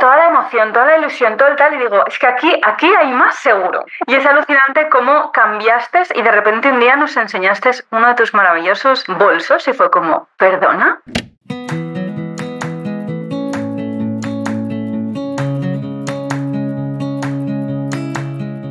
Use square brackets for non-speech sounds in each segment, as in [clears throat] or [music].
toda la emoción, toda la ilusión, todo el tal, y digo, es que aquí, aquí hay más seguro. Y es alucinante cómo cambiaste y de repente un día nos enseñaste uno de tus maravillosos bolsos y fue como, perdona.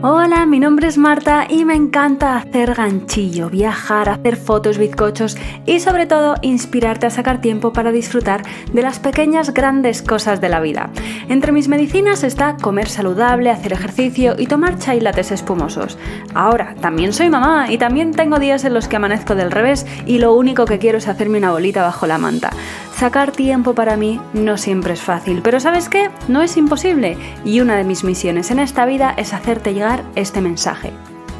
Hola, mi nombre es Marta y me encanta hacer ganchillo, viajar, hacer fotos, bizcochos y sobre todo inspirarte a sacar tiempo para disfrutar de las pequeñas grandes cosas de la vida. Entre mis medicinas está comer saludable, hacer ejercicio y tomar chai espumosos. Ahora, también soy mamá y también tengo días en los que amanezco del revés y lo único que quiero es hacerme una bolita bajo la manta. Sacar tiempo para mí no siempre es fácil, pero ¿sabes qué? No es imposible y una de mis misiones en esta vida es hacerte llegar este mensaje.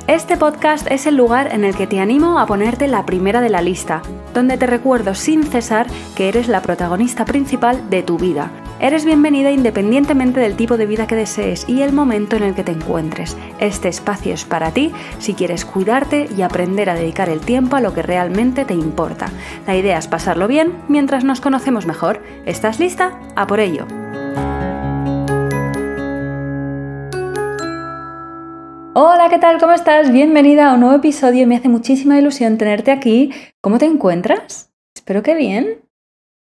Este podcast es el lugar en el que te animo a ponerte la primera de la lista, donde te recuerdo sin cesar que eres la protagonista principal de tu vida Eres bienvenida independientemente del tipo de vida que desees y el momento en el que te encuentres. Este espacio es para ti si quieres cuidarte y aprender a dedicar el tiempo a lo que realmente te importa. La idea es pasarlo bien mientras nos conocemos mejor. ¿Estás lista? A por ello. Hola, ¿qué tal? ¿Cómo estás? Bienvenida a un nuevo episodio. Me hace muchísima ilusión tenerte aquí. ¿Cómo te encuentras? Espero que bien.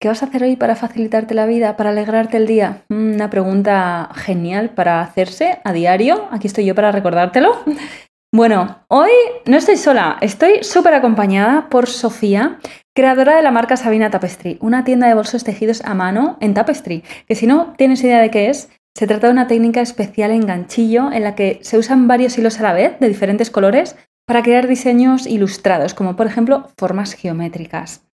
¿Qué vas a hacer hoy para facilitarte la vida, para alegrarte el día? Mm, una pregunta genial para hacerse a diario. Aquí estoy yo para recordártelo. Bueno, hoy no estoy sola, estoy súper acompañada por Sofía, creadora de la marca Sabina Tapestry, una tienda de bolsos tejidos a mano en Tapestry, que si no tienes idea de qué es, se trata de una técnica especial en ganchillo en la que se usan varios hilos a la vez de diferentes colores para crear diseños ilustrados, como por ejemplo formas geométricas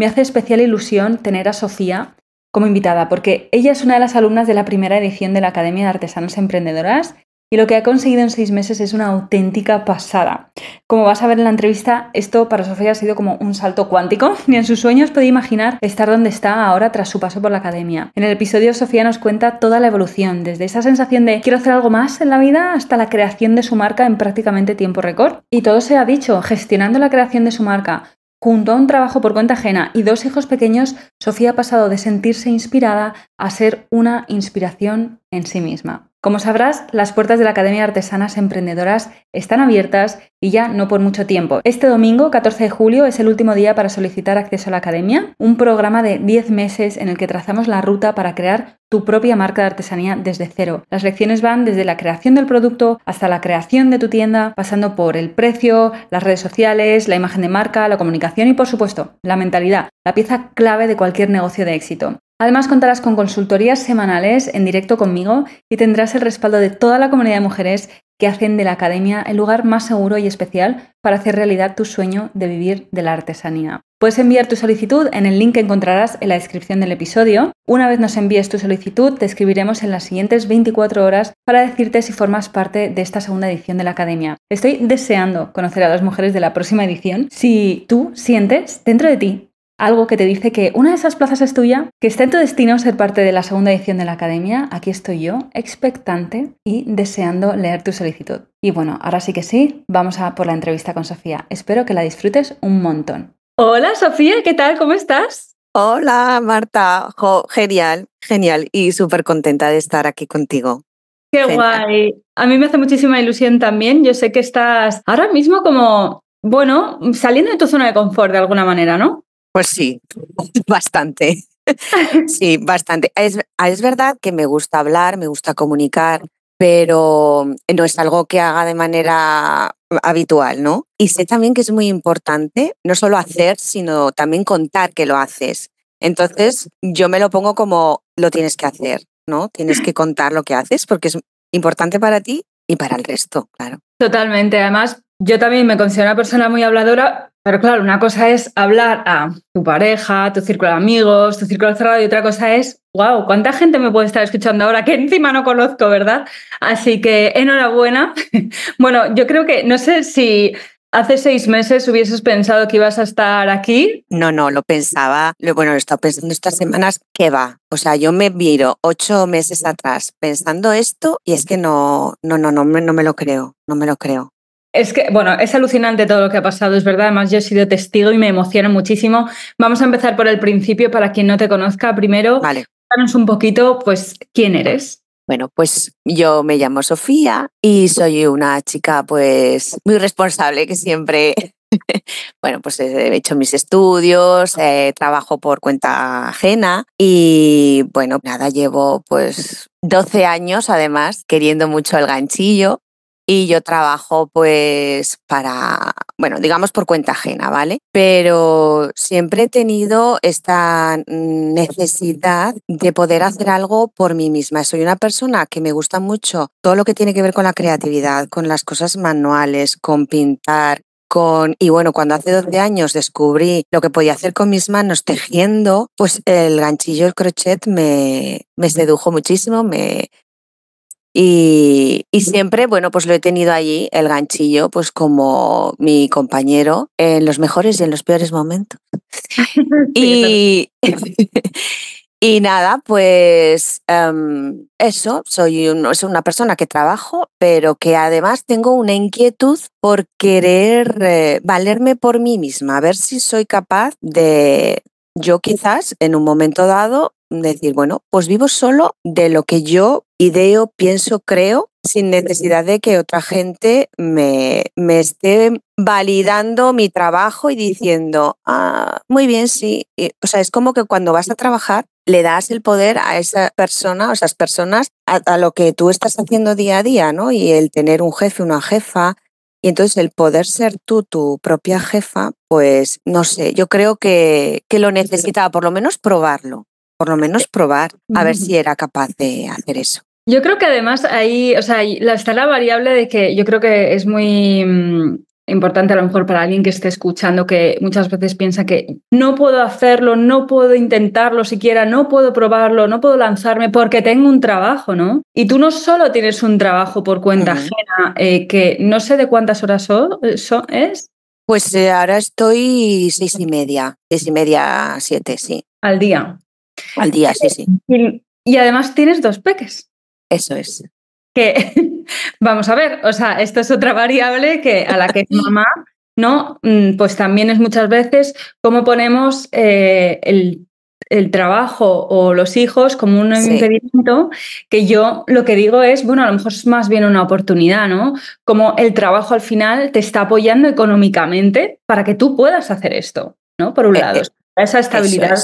me hace especial ilusión tener a Sofía como invitada, porque ella es una de las alumnas de la primera edición de la Academia de Artesanos Emprendedoras y lo que ha conseguido en seis meses es una auténtica pasada. Como vas a ver en la entrevista, esto para Sofía ha sido como un salto cuántico. [laughs] Ni en sus sueños podía imaginar estar donde está ahora tras su paso por la academia. En el episodio, Sofía nos cuenta toda la evolución, desde esa sensación de quiero hacer algo más en la vida hasta la creación de su marca en prácticamente tiempo récord. Y todo se ha dicho, gestionando la creación de su marca, Junto a un trabajo por cuenta ajena y dos hijos pequeños, Sofía ha pasado de sentirse inspirada a ser una inspiración en sí misma. Como sabrás, las puertas de la Academia de Artesanas Emprendedoras están abiertas y ya no por mucho tiempo. Este domingo, 14 de julio, es el último día para solicitar acceso a la Academia, un programa de 10 meses en el que trazamos la ruta para crear tu propia marca de artesanía desde cero. Las lecciones van desde la creación del producto hasta la creación de tu tienda, pasando por el precio, las redes sociales, la imagen de marca, la comunicación y, por supuesto, la mentalidad, la pieza clave de cualquier negocio de éxito. Además contarás con consultorías semanales en directo conmigo y tendrás el respaldo de toda la comunidad de mujeres que hacen de la academia el lugar más seguro y especial para hacer realidad tu sueño de vivir de la artesanía. Puedes enviar tu solicitud en el link que encontrarás en la descripción del episodio. Una vez nos envíes tu solicitud, te escribiremos en las siguientes 24 horas para decirte si formas parte de esta segunda edición de la Academia. Estoy deseando conocer a las mujeres de la próxima edición si tú sientes dentro de ti algo que te dice que una de esas plazas es tuya, que está en tu destino ser parte de la segunda edición de la academia. Aquí estoy yo, expectante y deseando leer tu solicitud. Y bueno, ahora sí que sí, vamos a por la entrevista con Sofía. Espero que la disfrutes un montón. Hola Sofía, ¿qué tal? ¿Cómo estás? Hola Marta, genial, genial y súper contenta de estar aquí contigo. Qué guay. A mí me hace muchísima ilusión también. Yo sé que estás ahora mismo como, bueno, saliendo de tu zona de confort de alguna manera, ¿no? Pues sí, [laughs] bastante. Sí, bastante. Es, es, verdad que me gusta hablar, me gusta comunicar, pero no es algo que haga de manera habitual, ¿no? Y sé también que es muy importante no solo hacer, sino también contar que lo haces. Entonces, yo me lo pongo como lo tienes que hacer, ¿no? Tienes que contar lo que haces porque es importante para ti y para el resto, claro. Totalmente. Además, yo también me considero una persona muy habladora, pero claro, una cosa es hablar a tu pareja, tu círculo de amigos, tu círculo cerrado y otra cosa es, wow, ¿cuánta gente me puede estar escuchando ahora que encima no conozco, verdad? Así que enhorabuena. [laughs] bueno, yo creo que, no sé si ¿Hace seis meses hubieses pensado que ibas a estar aquí? No, no, lo pensaba. Bueno, lo he estado pensando estas semanas. ¿Qué va? O sea, yo me viro ocho meses atrás pensando esto y es que no, no, no, no me lo creo. No me lo creo. Es que, bueno, es alucinante todo lo que ha pasado, es verdad. Además, yo he sido testigo y me emociona muchísimo. Vamos a empezar por el principio, para quien no te conozca. Primero, vale. un poquito, pues, quién eres. Bueno, pues yo me llamo Sofía y soy una chica, pues, muy responsable que siempre [laughs] bueno, pues he hecho mis estudios, eh, trabajo por cuenta ajena y bueno, nada, llevo pues 12 años además queriendo mucho el ganchillo y yo trabajo pues para, bueno, digamos por cuenta ajena, ¿vale? Pero siempre he tenido esta necesidad de poder hacer algo por mí misma. Soy una persona que me gusta mucho todo lo que tiene que ver con la creatividad, con las cosas manuales, con pintar, con, y bueno, cuando hace 12 años descubrí lo que podía hacer con mis manos tejiendo, pues el ganchillo, el crochet me, me sedujo muchísimo, me, y, siempre, bueno, pues lo he tenido allí, el ganchillo, pues como mi compañero en los mejores y en los peores momentos. [laughs] y, [laughs] y nada, pues em, eso, soy un, soy una persona que trabajo, pero que además tengo una inquietud por querer eh, valerme por mí misma, a ver si soy capaz de, yo quizás en un momento dado decir, bueno, pues vivo solo de lo que yo ideo, pienso, creo, sin necesidad de que otra gente me, esté validando mi trabajo y diciendo, ah, muy bien, sí. o sea, es como que cuando vas a trabajar le das el poder a esa persona o esas personas a, lo que tú estás haciendo día a día, ¿no? Y el tener un jefe, una jefa, y entonces el poder ser tú tu propia jefa, pues no sé, yo creo que, que, lo necesitaba, por lo menos probarlo por lo menos eh, probar a ver si era capaz de hacer eso. Yo creo que además ahí, o sea, está la variable de que yo creo que es muy mm, importante a lo mejor para alguien que esté escuchando que muchas veces piensa que no puedo hacerlo, no puedo intentarlo siquiera, no puedo probarlo, no puedo lanzarme porque tengo un trabajo, ¿no? Y tú no solo tienes un trabajo por cuenta ajena, eh, que no sé de cuántas horas son, eh, es. Pues ahora estoy seis y media, seis y media, siete, sí. Al día. Al día, sí, sí. Y, además tienes dos peques. Eso es. Que, [laughs] vamos a ver, o sea, esto es otra variable que a la que es [laughs] mamá, ¿no? Mm, pues también es muchas veces cómo ponemos eh, el el trabajo o los hijos como un impedimento, que yo lo que digo es, bueno, a lo mejor es más bien una oportunidad, ¿no? Como el trabajo al final te está apoyando económicamente para que tú puedas hacer esto, ¿no? Por un e, lado, e, esa estabilidad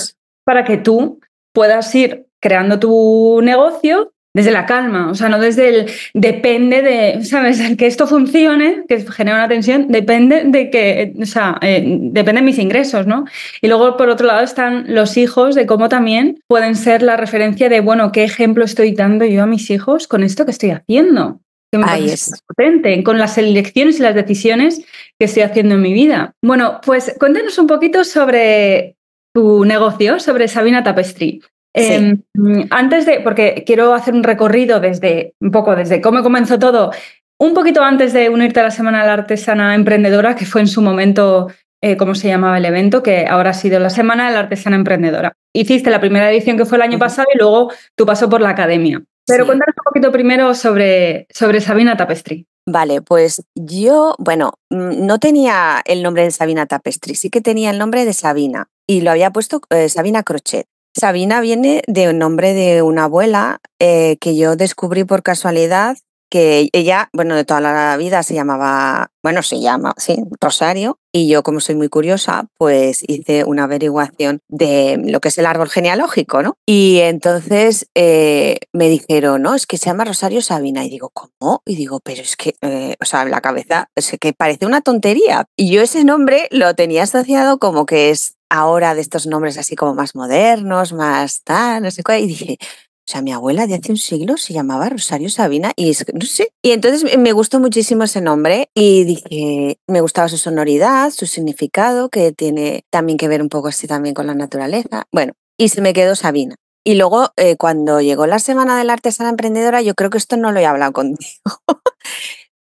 para que tú puedas ir creando tu negocio desde la calma, o sea, no desde el depende de, ¿sabes? [laughs] Que esto funcione, que genera una tensión, depende de que, o sea, eh, depende de mis ingresos, ¿no? Y luego, por otro lado, están los hijos, de cómo también pueden ser la referencia de, bueno, ¿qué ejemplo estoy dando yo a mis hijos con esto que estoy haciendo? Que Ahí es. potente, con las elecciones y las decisiones que estoy haciendo en mi vida. Bueno, pues cuéntanos un poquito sobre tu negocio sobre Sabina Tapestry. Em, antes de, porque quiero hacer un recorrido desde un poco desde cómo comenzó todo, un poquito antes de unirte a la Semana de la Artesana Emprendedora, que fue en su momento, eh, ¿cómo se llamaba el evento? Que ahora ha sido la Semana de la Artesana Emprendedora. Hiciste la primera edición que fue el año pasado y luego tú pasó por la academia. Pero cuéntanos un poquito primero sobre, sobre Sabina Tapestry. Vale, pues yo, bueno, mm, no tenía el nombre de Sabina Tapestri, sí que tenía el nombre de Sabina y lo había puesto eh, Sabina Crochet. Sabina viene de un nombre de una abuela eh, que yo descubrí por casualidad que ella, bueno, de toda la vida se llamaba, bueno, se llama, sí, Rosario, y yo como soy muy curiosa, pues hice una averiguación de lo que es el árbol genealógico, ¿no? Y entonces eh, me dijeron, no, es que se llama Rosario Sabina, y digo, ¿cómo? Y digo, pero es que, eh, o sea, en la cabeza, es que parece una tontería. Y yo ese nombre lo tenía asociado como que es ahora de estos nombres así como más modernos, más tal, no sé cuál, y dije, o sea, mi abuela de hace un siglo se llamaba Rosario Sabina y no sé. Y entonces me gustó muchísimo ese nombre y dije, me gustaba su sonoridad, su significado, que tiene también que ver un poco así también con la naturaleza. Bueno, y se me quedó Sabina. Y luego, eh, cuando llegó la Semana de la Artesana Emprendedora, yo creo que esto no lo he hablado [laughs] contigo,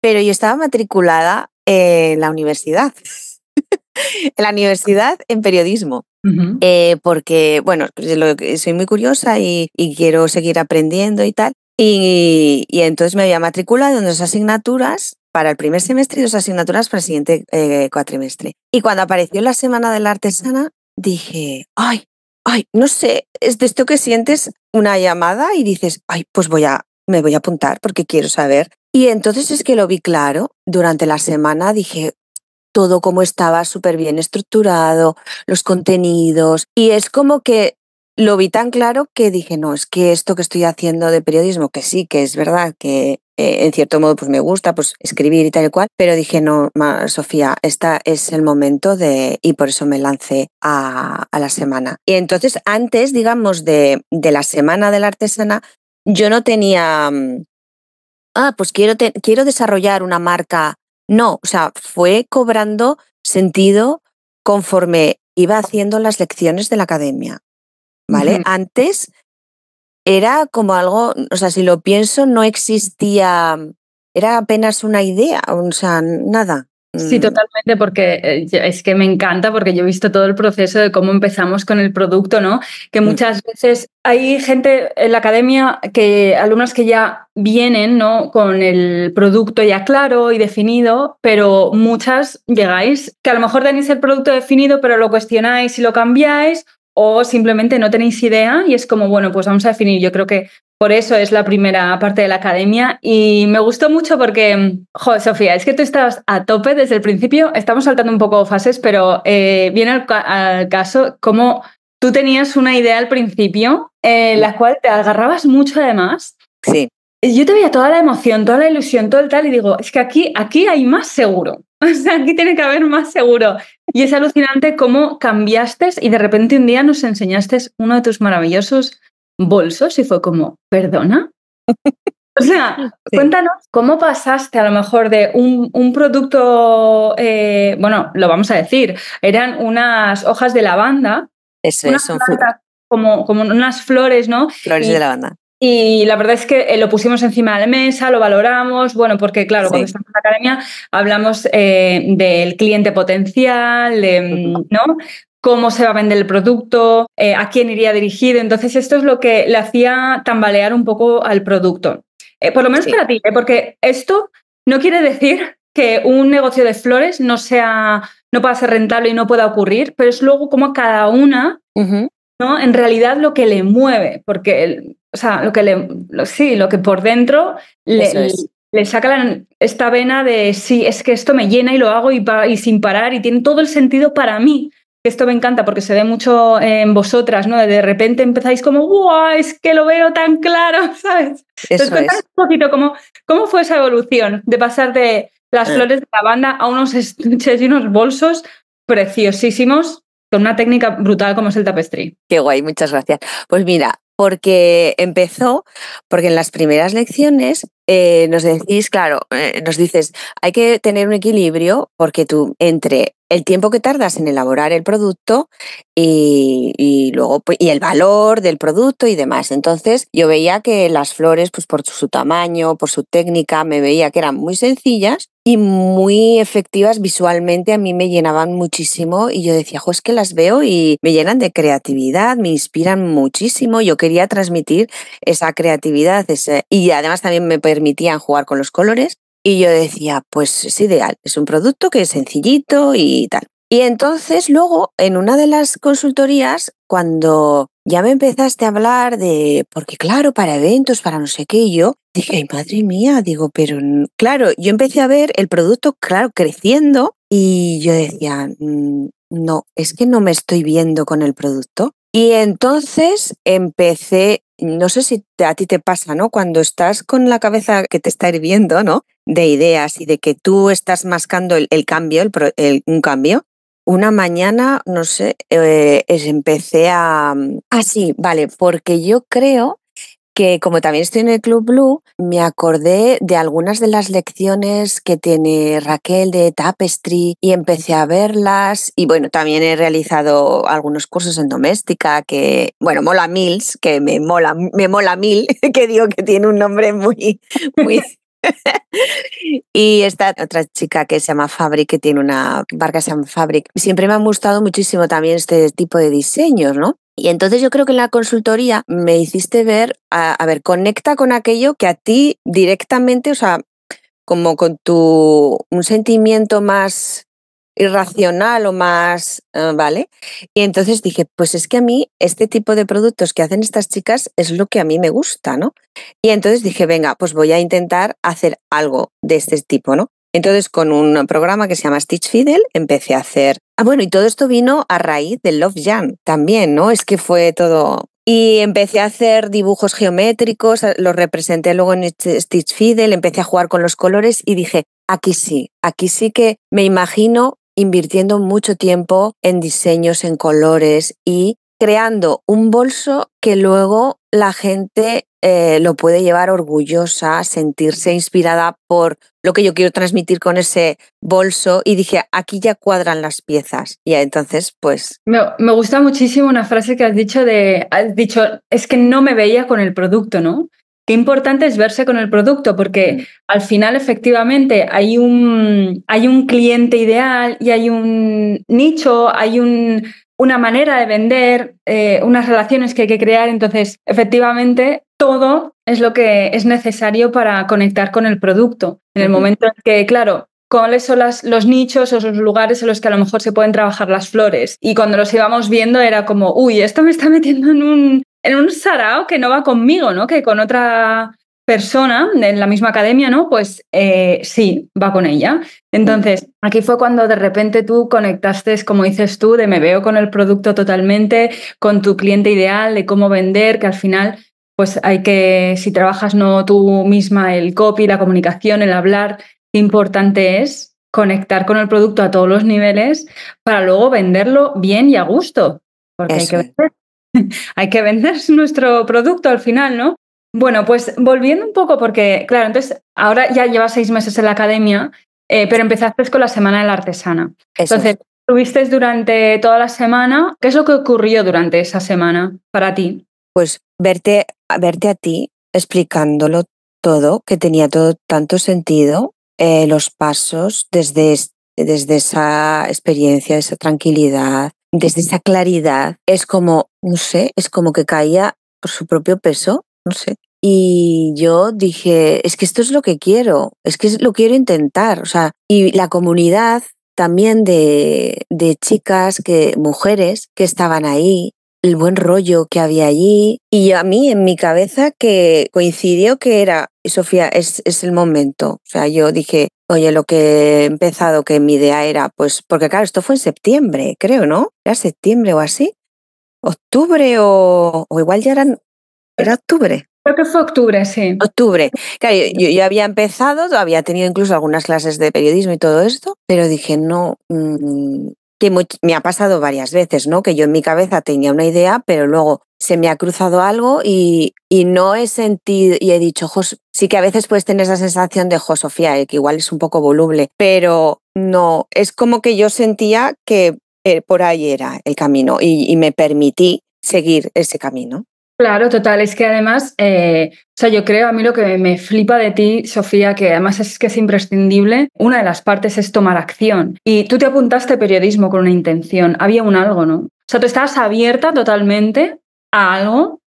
pero yo estaba matriculada en la universidad en la universidad en periodismo. Eh, porque, bueno, soy muy curiosa y, quiero seguir aprendiendo y tal. Y, entonces me había matriculado en dos asignaturas para el primer semestre y dos asignaturas para el siguiente eh, cuatrimestre. Y cuando apareció la Semana de la Artesana, dije, ay, ay, no sé, es de esto que sientes una llamada y dices, ay, pues voy a, me voy a apuntar porque quiero saber. Y entonces es que lo vi claro, durante la semana dije, todo como estaba súper bien estructurado, los contenidos, y es como que lo vi tan claro que dije, no, es que esto que estoy haciendo de periodismo, que sí, que es verdad, que eh, en cierto modo pues me gusta pues escribir y tal y cual, pero dije, no, Sofía, esta es el momento de, y por eso me lancé a, a la semana. Y entonces, antes, digamos, de, de, la semana de la artesana, yo no tenía, mm, ah, pues quiero, quiero desarrollar una marca no, o sea, fue cobrando sentido conforme iba haciendo las lecciones de la academia. ¿Vale? Antes era como algo, o sea, si lo pienso, no existía, era apenas una idea, o sea, nada. Sí, mm. totalmente, porque eh, es que me encanta, porque yo he visto todo el proceso de cómo empezamos con el producto, ¿no? Que mm. muchas veces hay gente en la academia, que alumnos que ya vienen, ¿no? Con el producto ya claro y definido, pero muchas llegáis que a lo mejor tenéis el producto definido, pero lo cuestionáis y lo cambiáis, o simplemente no tenéis idea y es como, bueno, pues vamos a definir. Yo creo que por eso es la primera parte de la academia y me gustó mucho porque, joder, Sofía, es que tú estabas a tope desde el principio, estamos saltando un poco fases, pero eh, viene al, caso cómo tú tenías una idea al principio, en la cual te agarrabas mucho además. Sí. Yo te veía toda la emoción, toda la ilusión, todo el tal, y digo, es que aquí, aquí hay más seguro. [laughs] O sea, aquí tiene que haber más seguro. Y es alucinante cómo cambiaste y de repente un día nos enseñaste uno de tus maravillosos bolsos y fue como, perdona. [laughs] O sea, cuéntanos cómo pasaste a lo mejor de un, producto, eh, bueno, lo vamos a decir, eran unas hojas de lavanda. Eso como, como unas flores, ¿no? Flores de lavanda. Y la verdad es que eh, lo pusimos encima de la mesa, lo valoramos, bueno, porque claro, cuando estamos en la academia hablamos eh, del cliente potencial, ¿no? cómo se va a vender el producto, eh, a quién iría dirigido. Entonces, esto es lo que le hacía tambalear un poco al producto. Eh, por lo menos para ti, eh, porque esto no quiere decir que un negocio de flores no sea, no pueda ser rentable y no pueda ocurrir, pero es luego como cada una, ¿no? En realidad lo que le mueve, porque, o sea, lo que le, sí, lo que por dentro le, saca esta vena de, sí, es que esto me llena y lo hago y, y sin parar y tiene todo el sentido para mí esto me encanta porque se ve mucho en vosotras, ¿no? De repente empezáis como, ¡guau! Es que lo veo tan claro, [laughs] ¿sabes? Eso un poquito cómo, cómo fue esa evolución de pasar de las eh. flores de la banda a unos estuches y unos bolsos preciosísimos con una técnica brutal como es el tapestry. Qué guay, muchas gracias. Pues mira, porque empezó, porque en las primeras lecciones eh, nos decís, claro, eh, nos dices, hay que tener un equilibrio porque tú entre el tiempo que tardas en elaborar el producto y, y, luego pues, y el valor del producto y demás. Entonces yo veía que las flores, pues por su tamaño, por su técnica, me veía que eran muy sencillas y muy efectivas visualmente, a mí me llenaban muchísimo y yo decía, jo, es que las veo y me llenan de creatividad, me inspiran muchísimo, yo quería transmitir esa creatividad y además también me permitían jugar con los colores y yo decía, pues es ideal, es un producto que es sencillito y tal. Y entonces luego en una de las consultorías, cuando ya me empezaste a hablar de, porque claro, para eventos, para no sé qué, yo dije, ay, madre mía, digo, pero claro, yo empecé a ver el producto, claro, creciendo y yo decía, mm, no, es que no me estoy viendo con el producto. Y entonces empecé, no sé si a ti te pasa, ¿no? Cuando estás con la cabeza que te está hirviendo, ¿no? De ideas y de que tú estás mascando el, cambio, un cambio, una mañana, no sé, eh, empecé a... Ah, sí, vale, porque yo creo que como también estoy en el Club Blue, me acordé de algunas de las lecciones que tiene Raquel de Tapestry y empecé a verlas. Y bueno, también he realizado algunos cursos en doméstica que, bueno, mola Mills, que me mola, me mola Mil, [laughs] que digo que tiene un nombre muy, muy, [laughs] [laughs] y esta otra chica que se llama Fabric, que tiene una barca que se llama Fabric. Siempre me han gustado muchísimo también este tipo de diseños, ¿no? Y entonces yo creo que en la consultoría me hiciste ver, a, a ver, conecta con aquello que a ti directamente, o sea, como con tu un sentimiento más irracional o más, eh, ¿vale? Y entonces dije, pues es que a mí este tipo de productos que hacen estas chicas es lo que a mí me gusta, ¿no? Y entonces dije, venga, pues voy a intentar hacer algo de este tipo, ¿no? Entonces, con un programa que se llama Stitch Fidel empecé a hacer. Ah, bueno, y todo esto vino a raíz del Love Jam también, ¿no? Es que fue todo. Y empecé a hacer dibujos geométricos, los representé luego en Stitch Fidel, empecé a jugar con los colores y dije, aquí sí, aquí sí que me imagino invirtiendo mucho tiempo en diseños, en colores y creando un bolso que luego la gente eh, lo puede llevar orgullosa, sentirse inspirada por lo que yo quiero transmitir con ese bolso y dije, aquí ya cuadran las piezas. Y entonces, pues... Me, me gusta muchísimo una frase que has dicho de, has dicho, es que no me veía con el producto, ¿no? qué importante es verse con el producto, porque mm. al final efectivamente hay un, hay un cliente ideal y hay un nicho, hay un, una manera de vender, eh, unas relaciones que hay que crear, entonces efectivamente todo es lo que es necesario para conectar con el producto. En el momento en que, claro, cuáles son los nichos o los lugares en los que a lo mejor se pueden trabajar las flores. Y cuando los íbamos viendo era como, uy, esto me está metiendo en un, en un sarao que no va conmigo, ¿no? Que con otra persona en la misma academia, ¿no? Pues eh, sí, va con ella. Entonces, aquí fue cuando de repente tú conectaste, como dices tú, de me veo con el producto totalmente, con tu cliente ideal, de cómo vender, que al final, pues hay que, si trabajas no tú misma el copy, la comunicación, el hablar, qué importante es conectar con el producto a todos los niveles para luego venderlo bien y a gusto. Porque hay que vender [laughs] hay que vender [laughs] nuestro producto al final, ¿no? Bueno, pues volviendo un poco, porque claro, entonces ahora ya llevas seis meses en la academia, eh, pero empezaste con la Semana de la Artesana. entonces, estuviste durante toda la semana. ¿Qué es lo que ocurrió durante esa semana para ti? Pues verte, verte a ti explicándolo todo, que tenía todo tanto sentido, eh, los pasos desde, desde esa experiencia, esa tranquilidad, desde esa claridad, es como, no sé, es como que caía por su propio peso, no sé. Y yo dije, es que esto es lo que quiero, es que lo quiero intentar. O sea, y la comunidad también de, chicas, que, mujeres que estaban ahí, el buen rollo que había allí. Y a mí en mi cabeza que coincidió que era, Sofía, es, es el momento. O sea, yo dije, Oye, lo que he empezado, que mi idea era, pues, porque claro, esto fue en septiembre, creo, ¿no? Era septiembre o así. Octubre o, o igual ya eran, era octubre. Creo que fue octubre, sí. Octubre. Claro, yo, había empezado, había tenido incluso algunas clases de periodismo y todo esto, pero dije, no, mm, que me ha pasado varias veces, ¿no? Que yo en mi cabeza tenía una idea, pero luego se me ha cruzado algo y, no he sentido, y he dicho, sí que a veces puedes tener esa sensación de, jo, Sofía, eh, que igual es un poco voluble, pero no, es como que yo sentía que eh, por ahí era el camino y, me permití seguir ese camino. Claro, total. Es que además, eh, o sea, yo creo, a mí lo que me flipa de ti, Sofía, que además es que es imprescindible, una de las partes es tomar acción. Y tú te apuntaste periodismo con una intención, había un algo, ¿no? O sea, tú estabas abierta totalmente a algo,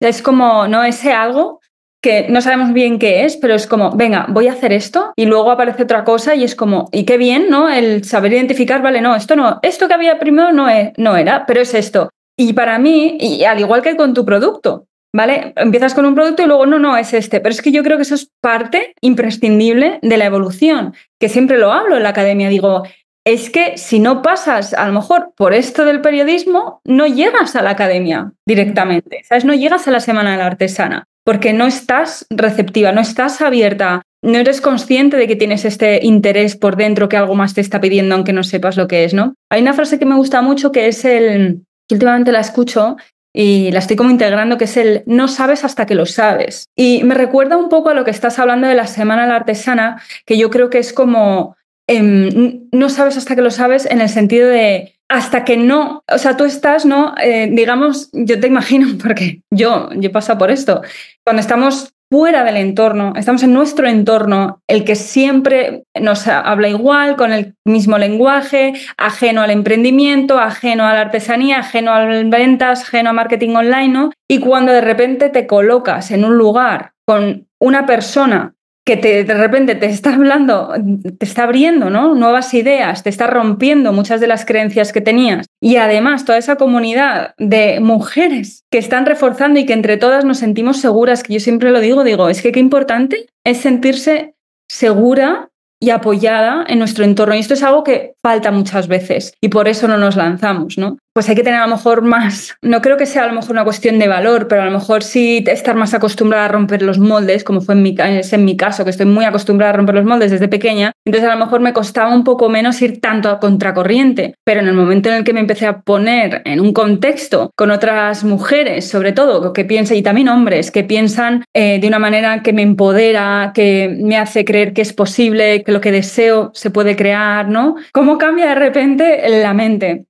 es como, ¿no? Ese algo que no sabemos bien qué es, pero es como, venga, voy a hacer esto y luego aparece otra cosa y es como, y qué bien, ¿no? El saber identificar, vale, no, esto no, esto que había primero no, es, no era, pero es esto. Y para mí, y al igual que con tu producto, ¿vale? Empiezas con un producto y luego no, no, es este. Pero es que yo creo que eso es parte imprescindible de la evolución, que siempre lo hablo en la academia, digo, es que si no pasas, a lo mejor, por esto del periodismo, no llegas a la academia directamente, ¿sabes? No llegas a la Semana de la Artesana, porque no estás receptiva, no estás abierta, no eres consciente de que tienes este interés por dentro, que algo más te está pidiendo, aunque no sepas lo que es, ¿no? Hay una frase que me gusta mucho que es el, que últimamente la escucho, y la estoy como integrando, que es el no sabes hasta que lo sabes. Y me recuerda un poco a lo que estás hablando de la Semana de la Artesana, que yo creo que es como Em, no sabes hasta que lo sabes en el sentido de hasta que no, o sea, tú estás, ¿no? Eh, digamos, yo te imagino, [laughs] porque yo, yo pasa por esto, cuando estamos fuera del entorno, estamos en nuestro entorno, el que siempre nos habla igual, con el mismo lenguaje, ajeno al emprendimiento, ajeno a la artesanía, ajeno a las ventas, ajeno a marketing online, ¿no? Y cuando de repente te colocas en un lugar con una persona que de repente te está hablando, te está abriendo ¿no? nuevas ideas, te está rompiendo muchas de las creencias que tenías. Y además toda esa comunidad de mujeres que están reforzando y que entre todas nos sentimos seguras, que yo siempre lo digo, digo, es que qué importante es sentirse segura y apoyada en nuestro entorno. Y esto es algo que falta muchas veces y por eso no nos lanzamos, ¿no? pues hay que tener a lo mejor más, no creo que sea a lo mejor una cuestión de valor, pero a lo mejor sí estar más acostumbrada a romper los moldes, como fue en mi, es en mi caso, que estoy muy acostumbrada a romper los moldes desde pequeña, entonces a lo mejor me costaba un poco menos ir tanto a contracorriente, pero en el momento en el que me empecé a poner en un contexto con otras mujeres, sobre todo, que piensan, y también hombres, que piensan eh, de una manera que me empodera, que me hace creer que es posible, que lo que deseo se puede crear, ¿no? ¿Cómo cambia de repente la mente?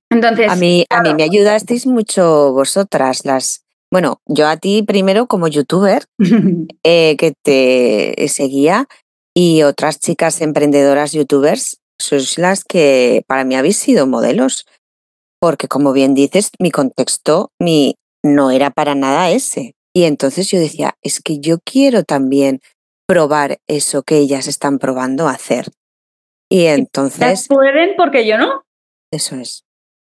a mí, a mí me ayudasteis mucho vosotras, las, bueno, yo a ti primero como youtuber [laughs] eh, que te seguía y otras chicas emprendedoras youtubers, sois las que para mí habéis sido modelos. Porque como bien dices, mi contexto mi, no era para nada ese. Y entonces yo decía, es que yo quiero también probar eso que ellas están probando hacer. Y entonces... Pueden porque yo no. Eso es.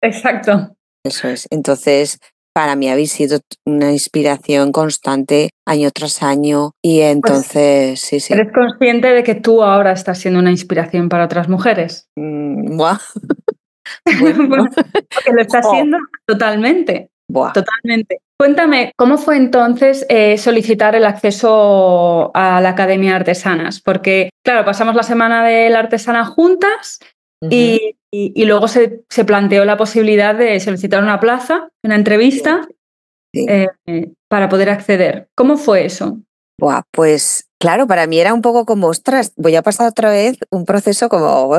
Exacto. Eso es. Entonces, para mí habéis sido una inspiración constante año tras año y pues entonces, sí, sí. ¿Eres consciente de que tú ahora estás siendo una inspiración para otras mujeres? Mm, buah. [laughs] Porque lo estás haciendo oh. totalmente. Buah. Totalmente. Cuéntame, ¿cómo fue entonces eh, solicitar el acceso a la Academia Artesanas? Porque, claro, pasamos la semana de la artesana juntas y, luego se, planteó la posibilidad de solicitar una plaza, una entrevista, eh, para poder acceder. ¿Cómo fue eso? pues claro, para mí era un poco como, ostras, voy a pasar otra vez un proceso como,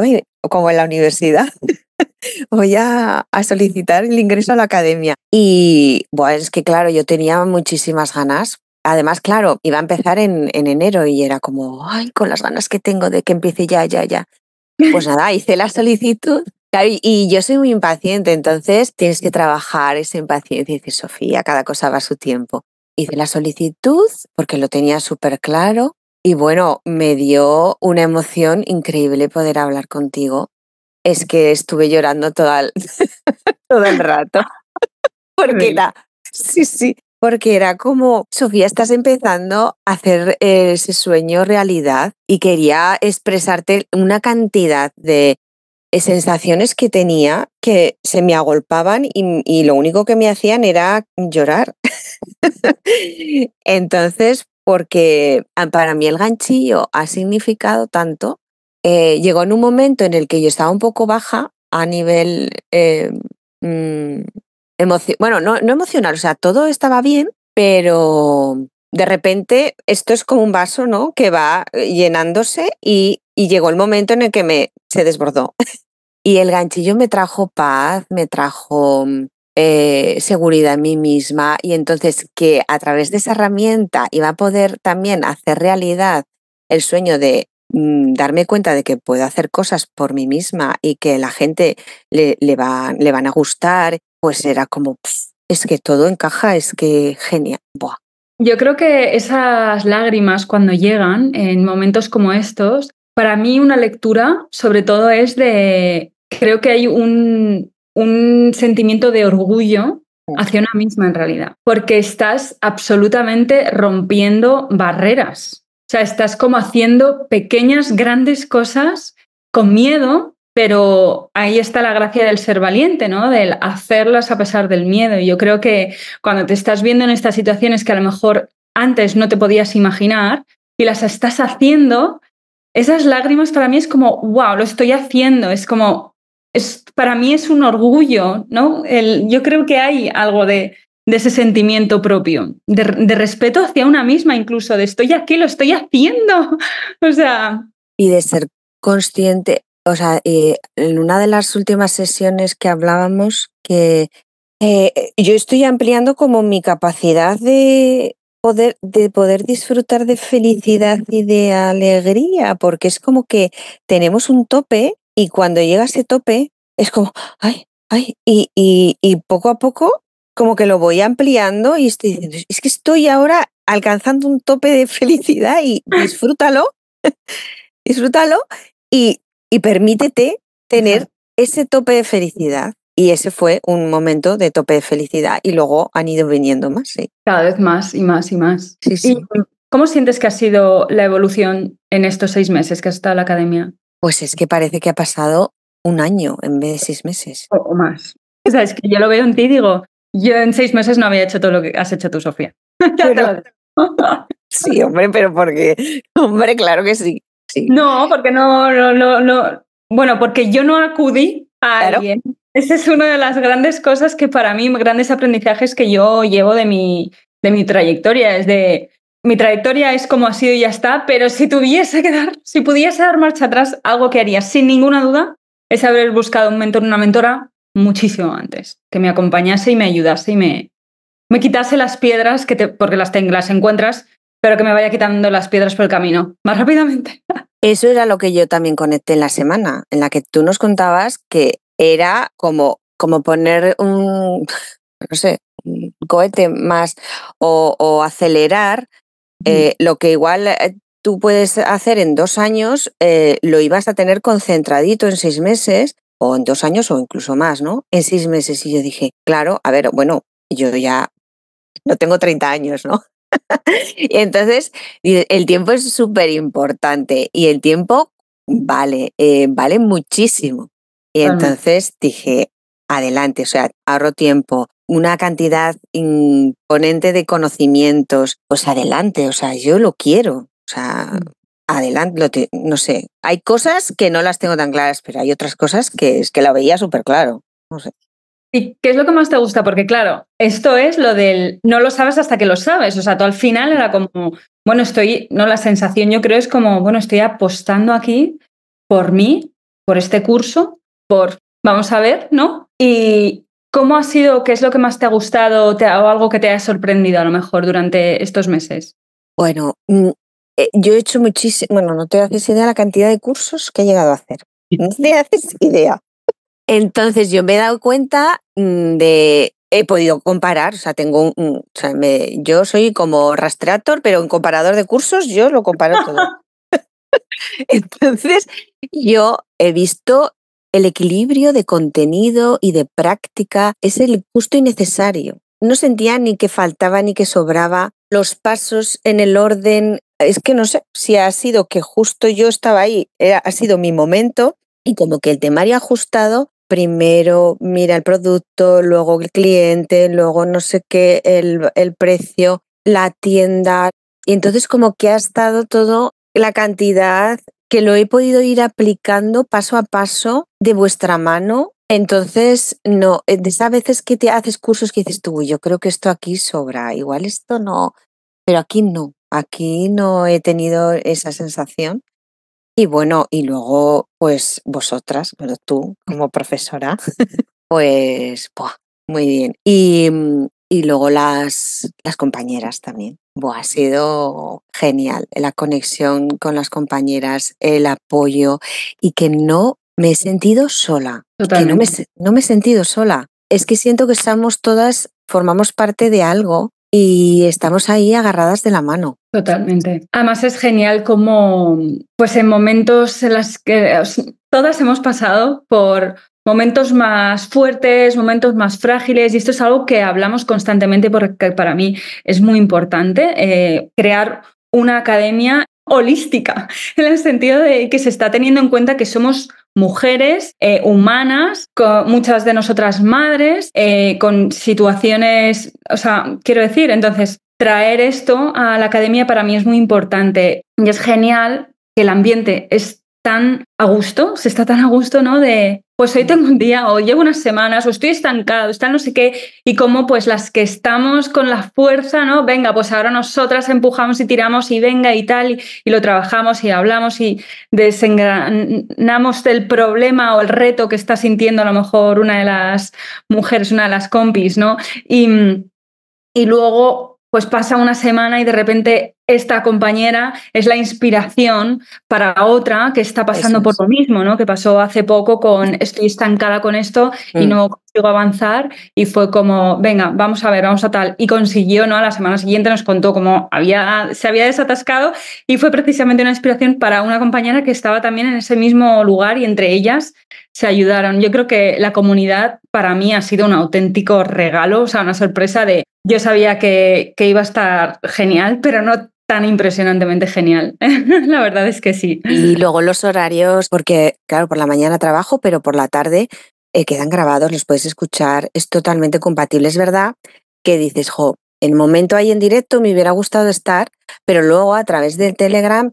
como en la universidad. [laughs] voy a, solicitar el ingreso a la academia. Y bueno, es que claro, yo tenía muchísimas ganas. Además, claro, iba a empezar en enero y era como, ay, con las ganas que tengo de que empiece ya, ya, ya. Pues nada, hice la solicitud. y yo soy muy impaciente, entonces tienes que trabajar esa impaciencia. dice Sofía, cada cosa va a su tiempo. Hice la solicitud porque lo tenía súper claro. Y bueno, me dio una emoción increíble poder hablar contigo. Es que estuve llorando todo el, [laughs] todo el rato. [laughs] Porque la, sí, sí, porque era como, Sofía, estás empezando a hacer eh, ese sueño realidad y quería expresarte una cantidad de sensaciones que tenía que se me agolpaban y, lo único que me hacían era llorar. [laughs] Entonces, porque para mí el ganchillo ha significado tanto, eh, llegó en un momento en el que yo estaba un poco baja a nivel eh, mm, bueno, no, no emocional, o sea, todo estaba bien, pero de repente esto es como un vaso, ¿no? Que va eh, llenándose y, y llegó el momento en el que me se desbordó. [laughs] y el ganchillo me trajo paz, me trajo eh, seguridad en mí misma y entonces que a través de esa herramienta iba a poder también hacer realidad el sueño de mm, darme cuenta de que puedo hacer cosas por mí misma y que la gente le, le, va, le van a gustar pues era como, es que todo encaja, es que genial. Yo creo que esas lágrimas cuando llegan en momentos como estos, para mí una lectura sobre todo es de, creo que hay un, un sentimiento de orgullo mm. hacia una misma en realidad, porque estás absolutamente rompiendo barreras. O sea, estás como haciendo pequeñas, grandes cosas con miedo, pero ahí está la gracia del ser valiente, ¿no? Del hacerlas a pesar del miedo. Y yo creo que cuando te estás viendo en estas situaciones que a lo mejor antes no te podías imaginar y las estás haciendo, esas lágrimas para mí es como, wow, lo estoy haciendo. Es como, es, para mí es un orgullo, ¿no? yo creo que hay algo de, ese sentimiento propio, de, de, respeto hacia una misma, incluso de estoy aquí, lo estoy haciendo. [laughs] o sea. Y de ser consciente, o sea, eh, en una de las últimas sesiones que hablábamos, que eh, eh, yo estoy ampliando como mi capacidad de poder, de poder disfrutar de felicidad y de alegría, porque es como que tenemos un tope y cuando llega ese tope es como, ay, ay, y, y poco a poco como que lo voy ampliando y estoy diciendo, es que estoy ahora alcanzando un tope de felicidad y disfrútalo, [laughs] disfrútalo y y permítete tener ese tope de felicidad. Y ese fue un momento de tope de felicidad y luego han ido viniendo más, sí. Cada vez más y más y más. Sí, sí. ¿Cómo sientes que ha sido la evolución en estos seis meses que has estado en la academia? Pues es que parece que ha pasado un año en vez de seis meses. O, más. O es que yo lo veo en ti y digo, yo en seis meses no había hecho todo lo que has hecho tú, Sofía. [laughs] [laughs] sí, hombre, pero porque, hombre, claro que sí. No, porque no, no, no, bueno, porque yo no acudí a alguien. Esa es una de las grandes cosas que para mí, grandes aprendizajes que yo llevo de mi, de mi trayectoria, es de, mi trayectoria es como ha sido y ya está, pero si tuviese que dar, si pudiese dar marcha atrás, algo que haría sin ninguna duda es haber buscado un mentor, una mentora muchísimo antes, que me acompañase y me ayudase y me, me quitase las piedras, que te, porque las, te, las encuentras pero que me vaya quitando las piedras por el camino, más rápidamente. [laughs] Eso era lo que yo también conecté en la semana, en la que tú nos contabas que era como, como poner un, no sé, cohete más o, acelerar eh, lo que igual eh, tú puedes hacer en dos años, eh, lo ibas a tener concentradito en seis meses o en dos años o incluso más, ¿no? En seis meses. Y yo dije, claro, a ver, bueno, yo ya no tengo 30 años, ¿no? [laughs] y entonces, el tiempo es súper importante y el tiempo vale, eh, vale muchísimo. Y entonces dije, adelante, o sea, ahorro tiempo, una cantidad imponente de conocimientos, pues adelante, o sea, yo lo quiero, o sea, mm. adelante, no sé, hay cosas que no las tengo tan claras, pero hay otras cosas que es que la veía súper claro. No sé. ¿Y qué es lo que más te gusta? Porque claro, esto es lo del no lo sabes hasta que lo sabes. O sea, tú al final era como, bueno, estoy, no la sensación yo creo es como, bueno, estoy apostando aquí por mí, por este curso, por, vamos a ver, ¿no? Y cómo ha sido, qué es lo que más te ha gustado o algo que te ha sorprendido a lo mejor durante estos meses. Bueno, mm, eh, yo he hecho muchísimo, bueno, no te haces idea la cantidad de cursos que he llegado a hacer. No te haces idea. Entonces yo me he dado cuenta mm, de, he podido comparar, o sea, tengo un, yo soy como rastreator, pero en comparador de cursos yo lo comparo todo. [laughs] [laughs] Entonces, yo he visto el equilibrio de contenido y de práctica, es el justo y necesario. No sentía ni que faltaba ni que sobraba los pasos en el orden. Es que no sé si ha sido que justo yo estaba ahí, ha sido mi momento y como que el temario ajustado primero mira el producto, luego el cliente, luego no sé qué, el, precio, la tienda. Y entonces como que ha estado todo la cantidad que lo he podido ir aplicando paso a paso de vuestra mano. Entonces, no, eh, de esas veces que te haces cursos que dices tú, yo creo que esto aquí sobra, igual esto no, pero aquí no, aquí no he tenido esa sensación y bueno, y luego, pues vosotras, bueno, tú como profesora, pues muy bien. Mm, y, luego las, las compañeras también. ha sido genial la conexión con las compañeras, el apoyo y que no me he sentido sola. no, me, no me he sentido sola. Es que siento que estamos todas, formamos parte de algo y estamos ahí agarradas de la mano. Totalmente. Además es genial como, pues en momentos en las que todas hemos pasado por momentos más fuertes, momentos más frágiles, y esto es algo que hablamos constantemente porque para mí es muy importante eh, crear una academia holística, en el sentido de que se está teniendo en cuenta que somos mujeres eh, humanas, con muchas de nosotras madres, eh, con situaciones, o sea, quiero decir, entonces, traer esto a la academia para mí es muy importante y es genial que el ambiente es tan a gusto, se está tan a gusto, ¿no? De, pues hoy tengo un día, o llevo unas semanas, o estoy estancado, está no sé qué, y como pues las que estamos con la fuerza, ¿no? Venga, pues ahora nosotras empujamos y tiramos y venga y tal, y, lo trabajamos y hablamos y desengranamos del problema o el reto que está sintiendo a lo mejor una de las mujeres, una de las compis, ¿no? Y, y luego pues pasa una semana y de repente esta compañera es la inspiración para otra que está pasando por lo mismo, ¿no? Que pasó hace poco con estoy estancada con esto y mm. no consigo avanzar y fue como, venga, vamos a ver, vamos a tal y consiguió, ¿no? A la semana siguiente nos contó cómo había se había desatascado y fue precisamente una inspiración para una compañera que estaba también en ese mismo lugar y entre ellas se ayudaron. Yo creo que la comunidad para mí ha sido un auténtico regalo, o sea, una sorpresa de yo sabía que, que iba a estar genial, pero no tan impresionantemente genial. [laughs] la verdad es que sí. Y luego los horarios, porque claro, por la mañana trabajo, pero por la tarde eh, quedan grabados, los puedes escuchar, es totalmente compatible. Es verdad que dices, jo, en momento ahí en directo me hubiera gustado estar, pero luego a través del Telegram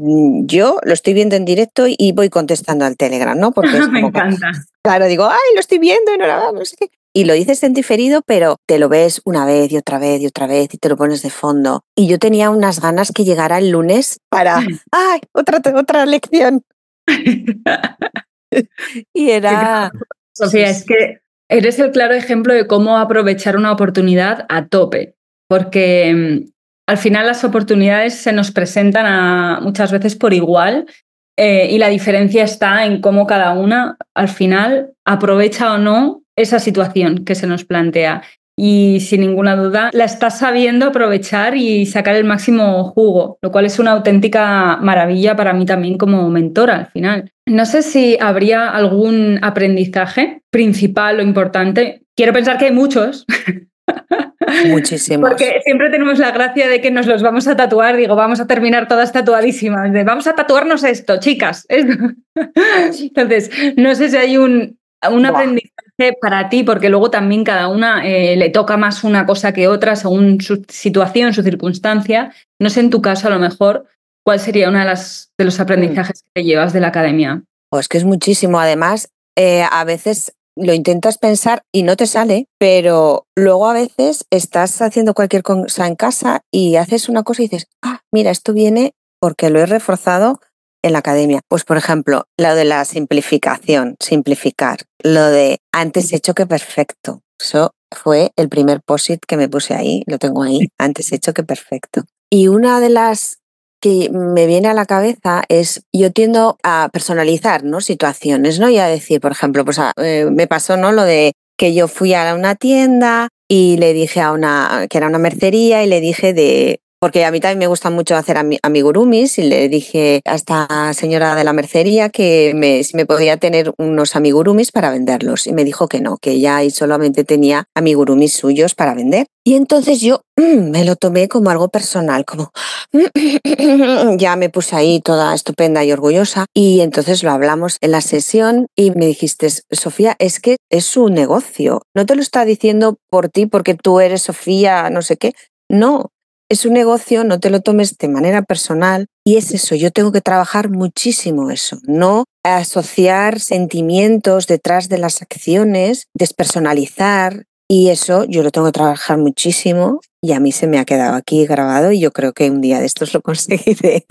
Mm, yo lo estoy viendo en directo y voy contestando al Telegram, ¿no? Porque [laughs] me encanta. Claro, digo, ay, lo estoy viendo, enhorabuena, no sé Y lo dices en diferido, pero te lo ves una vez y otra vez y otra vez y te lo pones de fondo. Y yo tenía unas ganas que llegara el lunes para, mm. ay, otra, otra lección. [laughs] y era... Sofía, es que eres el claro ejemplo de cómo aprovechar una oportunidad a tope, porque mm, al final las oportunidades se nos presentan muchas veces por igual eh, y la diferencia está en cómo cada una al final aprovecha o no esa situación que se nos plantea. Y sin ninguna duda la está sabiendo aprovechar y sacar el máximo jugo, lo cual es una auténtica maravilla para mí también como mentora al final. No sé si habría algún aprendizaje principal o importante. Quiero pensar que hay muchos, [laughs] Muchísimo Porque siempre tenemos la gracia de que nos los vamos a tatuar, digo, vamos a terminar todas tatuadísimas, vamos a tatuarnos esto, chicas. [laughs] Entonces, no sé si hay un, un aprendizaje para ti, porque luego también cada una eh, le toca más una cosa que otra según su situación, su circunstancia. No sé en tu caso a lo mejor cuál sería uno de, las, de los mm. aprendizajes que llevas de la academia. Pues que es muchísimo. Además, eh, a veces lo intentas pensar y no te sale, pero luego a veces estás haciendo cualquier cosa en casa y haces una cosa y dices, ah, mira, esto viene porque lo he reforzado en la academia. Pues por ejemplo, lo de la simplificación, simplificar, lo de antes hecho que perfecto. Eso fue el primer POSIT que me puse ahí, lo tengo ahí, antes hecho que perfecto. Y una de las que me viene a la cabeza es, yo tiendo a personalizar ¿no? situaciones, ¿no? Y a decir, por ejemplo, pues ah, eh, me pasó ¿no? lo de que yo fui a una tienda y le dije a una, que era una mercería, y le dije de, porque a mí también me gusta mucho hacer amigurumis y le dije a esta señora de la mercería que me, si me podía tener unos amigurumis para venderlos y me dijo que no, que ya ahí solamente tenía amigurumis suyos para vender. Y entonces yo [clears throat] me lo tomé como algo personal, como [clears throat] ya me puse ahí toda estupenda y orgullosa y entonces lo hablamos en la sesión y me dijiste, Sofía, es que es su negocio, no te lo está diciendo por ti porque tú eres Sofía, no sé qué, no, es un negocio, no te lo tomes de manera personal y es eso, yo tengo que trabajar muchísimo eso, no asociar sentimientos detrás de las acciones, despersonalizar y eso yo lo tengo que trabajar muchísimo y a mí se me ha quedado aquí grabado y yo creo que un día de estos lo conseguiré.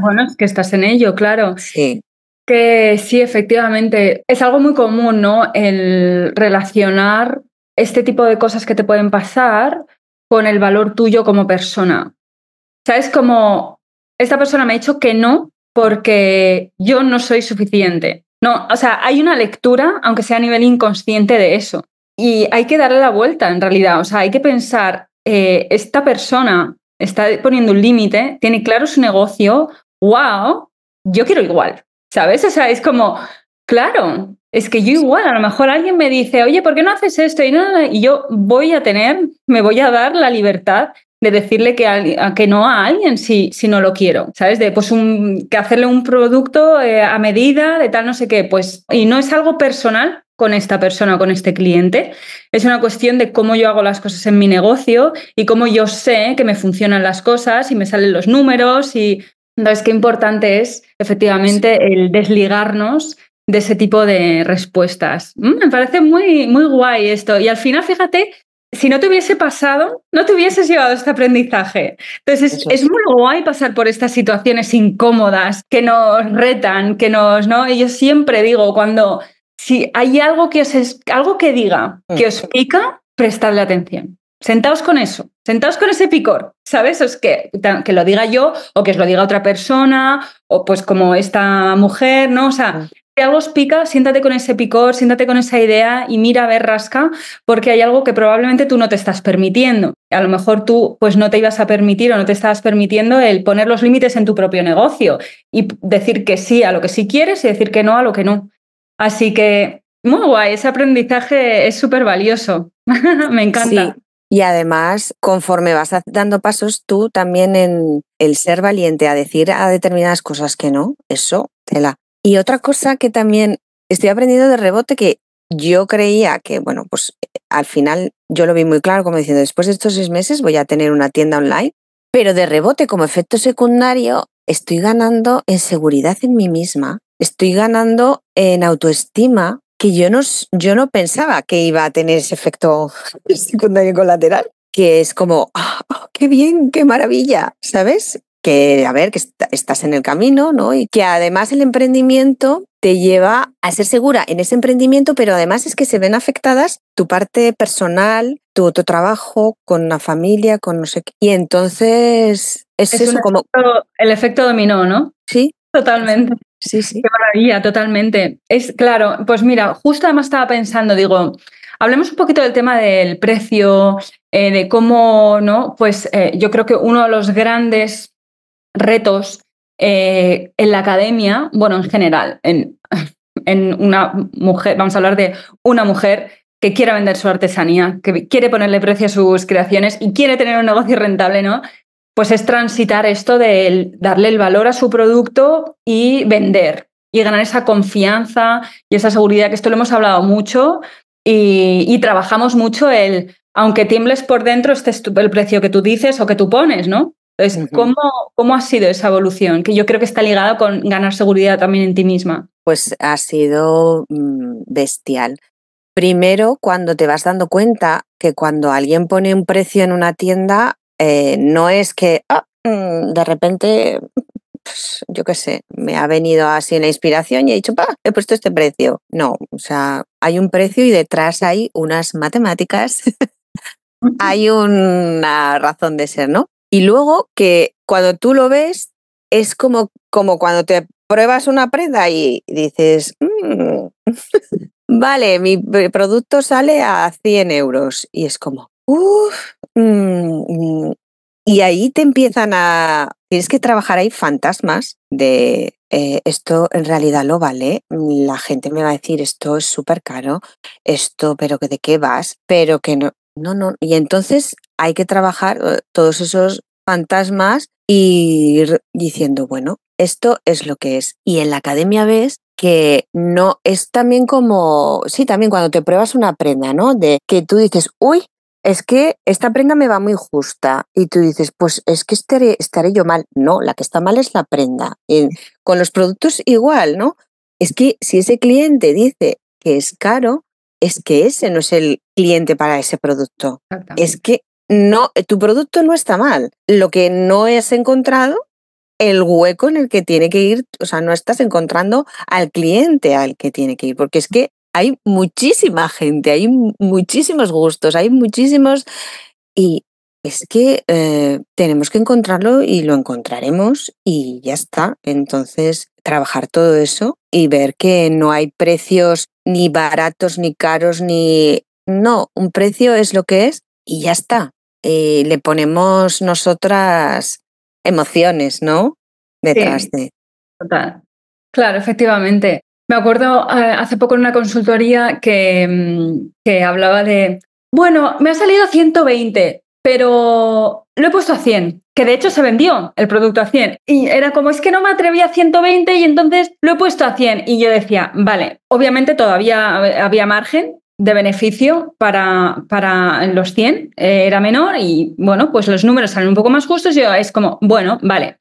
bueno, es que estás en ello, claro. Sí. Que sí, efectivamente, es algo muy común, ¿no? El relacionar este tipo de cosas que te pueden pasar con el valor tuyo como persona. ¿Sabes? Como esta persona me ha dicho que no porque yo no soy suficiente. No, o sea, hay una lectura, aunque sea a nivel inconsciente, de eso. Y hay que darle la vuelta, en realidad. O sea, hay que pensar, eh, esta persona está poniendo un límite, tiene claro su negocio, wow, yo quiero igual, ¿sabes? O sea, es como, Claro, es que yo igual, a lo mejor alguien me dice, oye, ¿por qué no haces esto? Y, nada, y yo voy a tener, me voy a dar la libertad de decirle que, que no a alguien si, si no lo quiero, ¿sabes? De pues que hacerle un producto eh, a medida, de tal no sé qué, pues, y no es algo personal con esta persona, con este cliente, es una cuestión de cómo yo hago las cosas en mi negocio y cómo yo sé que me funcionan las cosas y me salen los números y ¿sabes qué importante es efectivamente el desligarnos de ese tipo de respuestas. Mm, me parece muy, muy guay esto. Y al final, fíjate, si no te hubiese pasado, no te hubieses llevado este aprendizaje. Entonces, es, muy guay pasar por estas situaciones incómodas que nos retan, que nos, ¿no? yo siempre digo, cuando, si hay algo que os, es, algo que diga, mm. que os pica, prestadle atención. Sentaos con eso, sentaos con ese picor, ¿sabes? que, que lo diga yo o que os lo diga otra persona o pues como esta mujer, ¿no? O sea, mm. Si algo os pica, siéntate con ese picor, siéntate con esa idea y mira a ver rasca, porque hay algo que probablemente tú no te estás permitiendo. A lo mejor tú pues no te ibas a permitir o no te estabas permitiendo el poner los límites en tu propio negocio y decir que sí a lo que sí quieres y decir que no a lo que no. Así que muy guay, ese aprendizaje es súper valioso. [laughs] Me encanta. Sí. Y además, conforme vas dando pasos, tú también en el ser valiente a decir a determinadas cosas que no, eso, te la y otra cosa que también estoy aprendiendo de rebote que yo creía que, bueno, pues eh, al final yo lo vi muy claro como diciendo, después de estos seis meses voy a tener una tienda online, pero de rebote como efecto secundario estoy ganando en seguridad en mí misma, estoy ganando en autoestima, que yo no, yo no pensaba que iba a tener ese efecto [laughs] secundario colateral, que es como, ah, qué bien, qué maravilla, ¿sabes? que, a ver, que estás en el camino, ¿no? Y que además el emprendimiento te lleva a ser segura en ese emprendimiento, pero además es que se ven afectadas tu parte personal, tu, tu trabajo, con la familia, con no sé qué. Y entonces es, es eso como... el efecto dominó, ¿no? Sí. Totalmente. Sí, sí. Qué maravilla, totalmente. Es claro, pues mira, justo además estaba pensando, digo, hablemos un poquito del tema del precio, eh, de cómo, ¿no? Pues eh, yo creo que uno de los grandes retos eh, en la academia, bueno, en general, en, [laughs] en una mujer, vamos a hablar de una mujer que quiera vender su artesanía, que quiere ponerle precio a sus creaciones y quiere tener un negocio rentable, ¿no? Pues es transitar esto de darle el valor a su producto y vender y ganar esa confianza y esa seguridad, que esto lo hemos hablado mucho y, trabajamos mucho el, aunque tiembles por dentro, este es el precio que tú dices o que tú pones, ¿no? Entonces, ¿cómo, ha sido esa evolución? Que yo creo que está ligada con ganar seguridad también en ti misma. Pues ha sido mm, bestial. Primero, cuando te vas dando cuenta que cuando alguien pone un precio en una tienda, eh, no es que ah, mm, de repente, pues, yo qué sé, me ha venido así la inspiración y he dicho, ¡pa! He puesto este precio. No, o sea, hay un precio y detrás hay unas matemáticas, [laughs] hay una razón de ser, ¿no? Y luego que cuando tú lo ves, es como, como cuando te pruebas una prenda y dices, mm, [laughs] vale, mi producto sale a 100 euros. Y es como, uff, mm, mm". y ahí te empiezan a... Tienes que trabajar ahí fantasmas de eh, esto en realidad lo vale. La gente me va a decir esto es súper caro, esto, pero que de qué vas, pero que no... No, no. Y entonces hay que trabajar eh, todos esos fantasmas y ir diciendo, bueno, esto es lo que es. Y en la academia ves que no es también como, sí, también cuando te pruebas una prenda, ¿no? De que tú dices, uy, es que esta prenda me va muy justa. Y tú dices, pues es que estaré, yo mal. No, la que está mal es la prenda. Eh, con los productos igual, ¿no? Es que si ese cliente dice que es caro, es que ese no es el, cliente para ese producto. Es que no, eh, tu producto no está mal. Lo que no has encontrado, el hueco en el que tiene que ir, o sea, no estás encontrando al cliente al que tiene que ir, porque es que hay muchísima gente, hay muchísimos gustos, hay muchísimos... Y es que eh, tenemos que encontrarlo y lo encontraremos y ya está. Entonces, trabajar todo eso y ver que no hay precios ni baratos, ni caros, ni no, un precio es lo que es y ya está. Eh, le ponemos nosotras emociones, ¿no? Detrás de. Total. Claro, efectivamente. Me acuerdo eh, hace poco en una consultoría que, mm, que hablaba de, bueno, me ha salido 120, pero lo he puesto a 100, que de hecho se vendió el producto a 100. Y era como, es que no me atreví a 120 y entonces lo he puesto a 100. Y yo decía, vale, obviamente todavía eh, había margen, de beneficio para, para los 100 eh, era menor y bueno, pues los números salen un poco más justos y es como, bueno, vale,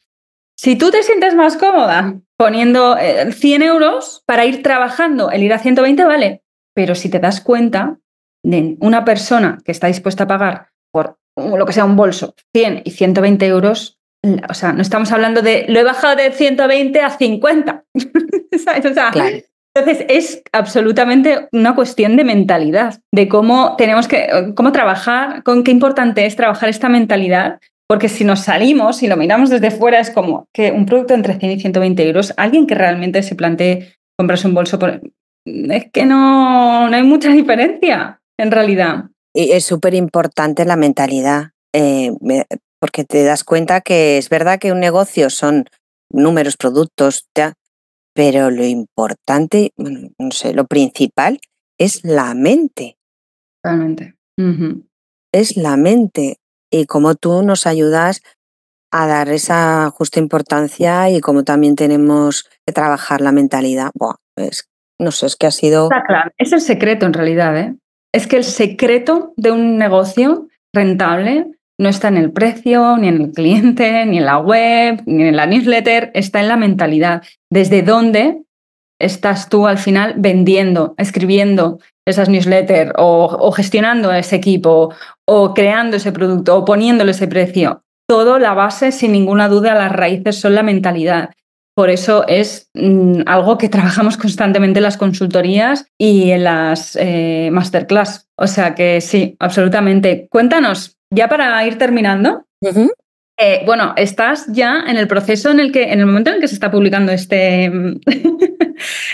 si tú te sientes más cómoda poniendo 100 eh, euros para ir trabajando, el ir a 120 vale, pero si te das cuenta de una persona que está dispuesta a pagar por lo que sea un bolso, 100 y 120 euros, o sea, no estamos hablando de, lo he bajado de 120 a 50, [laughs] O sea, entonces es absolutamente una cuestión de mentalidad, de cómo tenemos que, cómo trabajar, con qué importante es trabajar esta mentalidad, porque si nos salimos, y lo miramos desde fuera, es como que un producto entre 100 y 120 euros, alguien que realmente se plantee comprarse un bolso, por... es que no, no hay mucha diferencia en realidad. Y es súper importante la mentalidad, eh, porque te das cuenta que es verdad que un negocio son números, productos, ya, pero lo importante, no sé, lo principal es la mente. Realmente. Es la mente. Y como tú nos ayudas a dar esa justa importancia y como también tenemos que trabajar la mentalidad. Buah, no sé, es que ha sido... Está claro. Es el secreto en realidad. ¿eh? Es que el secreto de un negocio rentable no está en el precio, ni en el cliente, [laughs] ni en la web, ni en la newsletter, está en la mentalidad. Desde dónde estás tú al final vendiendo, escribiendo esas newsletters o, o gestionando ese equipo o creando ese producto o poniéndole ese precio. Todo la base, sin ninguna duda, las raíces son la mentalidad. Por eso es mm, algo que [laughs] trabajamos constantemente en las consultorías y en las eh, masterclass. O sea que sí, absolutamente. Cuéntanos, ya para ir terminando, eh, bueno, estás ya en el proceso en el que, en el momento en el que se está publicando este, [laughs]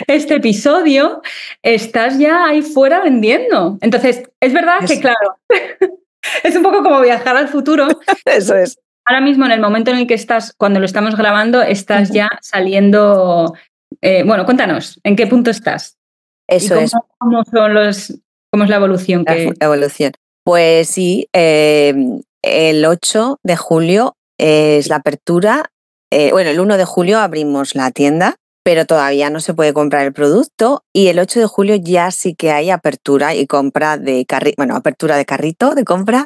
este episodio, estás ya ahí fuera vendiendo. Entonces, es verdad que, claro, [laughs] es un poco como viajar al futuro. Eso es. Ahora mismo, en el momento en el que estás, cuando lo estamos grabando, estás ya saliendo. Eh, bueno, cuéntanos, ¿en qué punto estás? Eso es. Cómo, son los, ¿Cómo es la evolución? evolución. Pues sí, em, el 8 de julio es la apertura. Eh, bueno, el 1 de julio abrimos la tienda pero todavía no se puede comprar el producto y el 8 de julio ya sí que hay apertura y compra de carrito, bueno, apertura de carrito de compra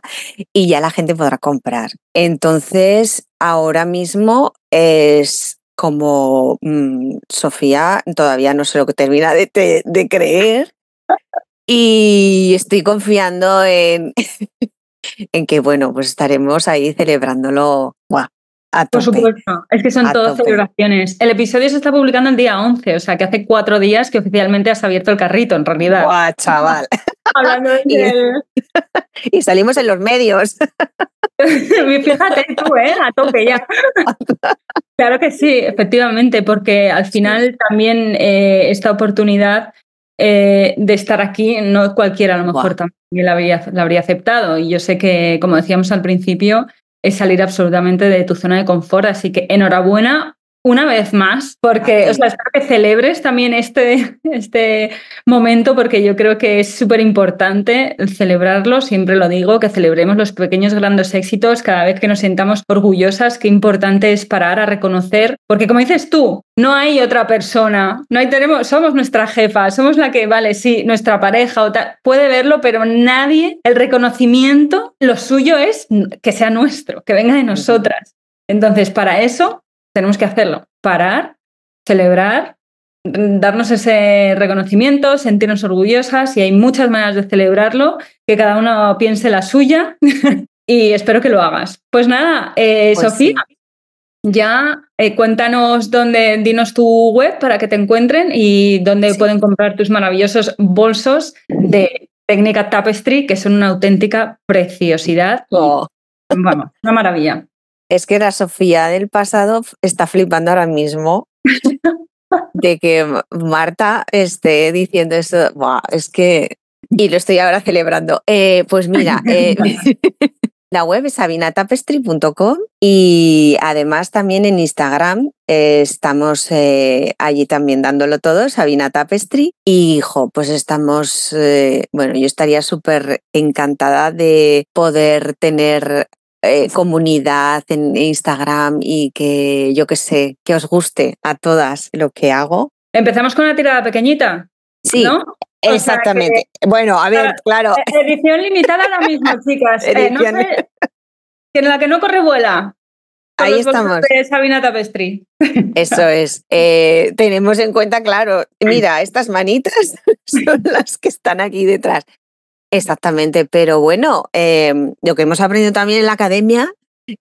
y ya la gente podrá comprar. Entonces, ahora mismo es como mm, Sofía, todavía no sé lo que termina de, creer y estoy confiando en, [laughs] en que, bueno, pues estaremos ahí celebrándolo ¡buah! Por supuesto, es que son todas celebraciones. El episodio se está publicando el día 11, o sea que hace cuatro días que oficialmente has abierto el carrito, en realidad. ¡Guau, chaval! [laughs] Hablando y, [laughs] y salimos en los medios. [laughs] Fíjate tú, ¿eh? A tope ya. claro que sí, efectivamente, porque al final también eh, esta oportunidad eh, de estar aquí, no cualquiera a lo mejor también la habría aceptado. Y yo sé que, como decíamos al principio, es salir absolutamente de tu zona de confort. Así que enhorabuena una vez más, porque o sea, espero que celebres también este, [laughs] este momento, porque yo creo que es súper importante celebrarlo, siempre lo digo, que celebremos los pequeños, grandes éxitos cada vez que nos sentamos orgullosas, qué importante es parar a reconocer, porque como dices tú, no hay otra persona, no hay, tenemos, somos nuestra jefa, somos la que, vale, sí, nuestra pareja o puede verlo, pero nadie, el reconocimiento, lo suyo es que sea nuestro, que venga de nosotras. Entonces, para eso tenemos que hacerlo, parar, celebrar, darnos ese reconocimiento, sentirnos orgullosas y hay muchas maneras de celebrarlo, que cada uno piense la suya [laughs] y espero que lo hagas. Pues nada, eh, pues Sofía, ya eh, cuéntanos dónde, dinos tu web para que te encuentren y dónde pueden comprar tus maravillosos bolsos de técnica tapestry, que son una auténtica preciosidad. Oh. Vamos, una maravilla es que la Sofía del pasado está flipando ahora mismo de que Marta esté diciendo eso. Buah, es que. Y lo estoy ahora celebrando. Eh, pues mira, eh, [laughs] la web es sabinatapestry.com y además también en Instagram eh, estamos allí también dándolo todo, Sabina Tapestry. Y hijo, pues estamos, bueno, yo estaría súper encantada de poder tener eh, comunidad en Instagram y que yo que sé, que os guste a todas lo que hago. Empezamos con una tirada pequeñita. Sí, ¿no? exactamente. bueno, a ver, claro. E-, edición limitada ahora mismo, [laughs] chicas. Eh, en la que no corre vuela. Ahí estamos. Sabina Tapestri. Eso es. Eh, tenemos en cuenta, claro, mira, estas manitas [laughs] son las que están aquí detrás. Exactamente, pero bueno, em, lo que hemos aprendido también en la academia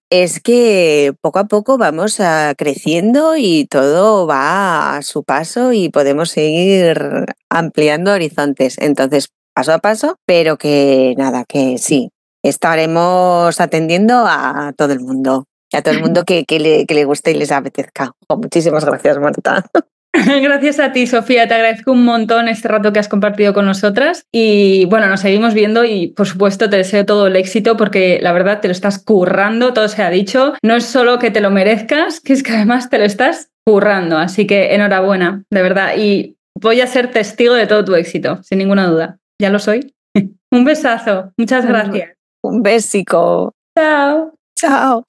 es que poco a poco vamos a ah, creciendo y todo va a su paso y podemos seguir ampliando horizontes. Entonces, paso a paso, pero que nada, que sí, estaremos atendiendo a todo el mundo. A todo el mundo que, le, guste y les apetezca. muchísimas gracias, Marta. [laughs] Gracias a ti, Sofía. Te agradezco un montón este rato que has compartido con nosotras. Y bueno, nos seguimos viendo y por supuesto te deseo todo el éxito porque la verdad te lo estás currando, todo se ha dicho. No es solo que te lo merezcas, que es que además te lo estás currando. Así que enhorabuena, de verdad. Y voy a ser testigo de todo tu éxito, sin ninguna duda. Ya lo soy. [laughs] un besazo. Muchas gracias. Un besico. Chao. Chao.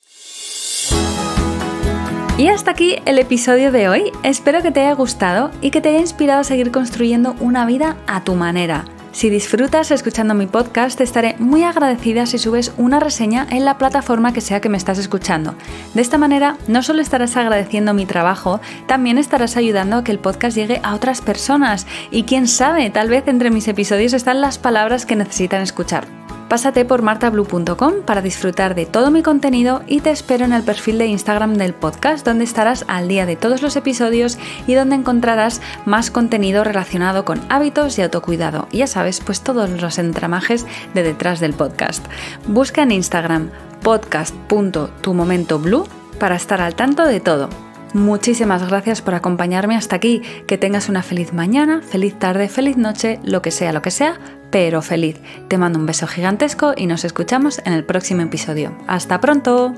Y hasta aquí el episodio de hoy. Espero que te haya gustado y que te haya inspirado a seguir construyendo una vida a tu manera. Si disfrutas escuchando mi podcast, te estaré muy agradecida si subes una reseña en la plataforma que sea que me estás escuchando. De esta manera, no solo estarás agradeciendo mi trabajo, también estarás ayudando a que el podcast llegue a otras personas. Y quién sabe, tal vez entre mis episodios están las palabras que necesitan escuchar. Pásate por martablue.com para disfrutar de todo mi contenido y te espero en el perfil de Instagram del podcast donde estarás al día de todos los episodios y donde encontrarás más contenido relacionado con hábitos y autocuidado. ya sabes, pues todos los entramajes de detrás del podcast. Busca en Instagram podcast.tumomentoblue para estar al tanto de todo. Muchísimas gracias por acompañarme hasta aquí. Que tengas una feliz mañana, feliz tarde, feliz noche, lo que sea, lo que sea pero feliz. Te mando un beso gigantesco y nos escuchamos en el próximo episodio. ¡Hasta pronto!